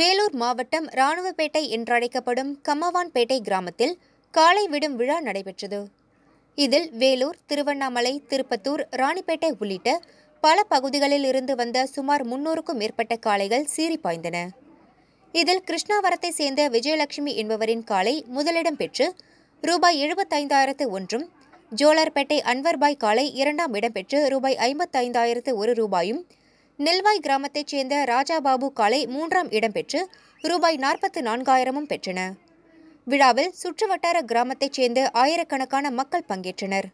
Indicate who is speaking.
Speaker 1: வேலூர் மாவட்டம் ராணுவப்பேட்டை என்றழைக்கப்படும் கம்மவான்பேட்டை கிராமத்தில் காலை விடும் விழா நடைபெற்றது இதில் வேலூர் திருவண்ணாமலை திருப்பத்தூர் ராணிப்பேட்டை உள்ளிட்ட பல பகுதிகளில் இருந்து வந்த சுமார் முன்னூறுக்கும் மேற்பட்ட காளைகள் சீறி பாய்ந்தன இதில் கிருஷ்ணாவரத்தை சேர்ந்த விஜயலட்சுமி என்பவரின் காலை முதலிடம் பெற்று ரூபாய் எழுபத்தைந்தாயிரத்து ஒன்றும் ஜோலார்பேட்டை அன்வர்பாய் காலை இரண்டாம் இடம் பெற்று ரூபாய் ஐம்பத்தைந்தாயிரத்து ஒரு ரூபாயும் நெல்வாய் கிராமத்தைச் சேர்ந்த ராஜாபாபு காலை மூன்றாம் இடம் பெற்று ரூபாய் நாற்பத்து நான்காயிரமும் பெற்றன விழாவில் சுற்றுவட்டார கிராமத்தைச் சேர்ந்த ஆயிரக்கணக்கான மக்கள் பங்கேற்றனர்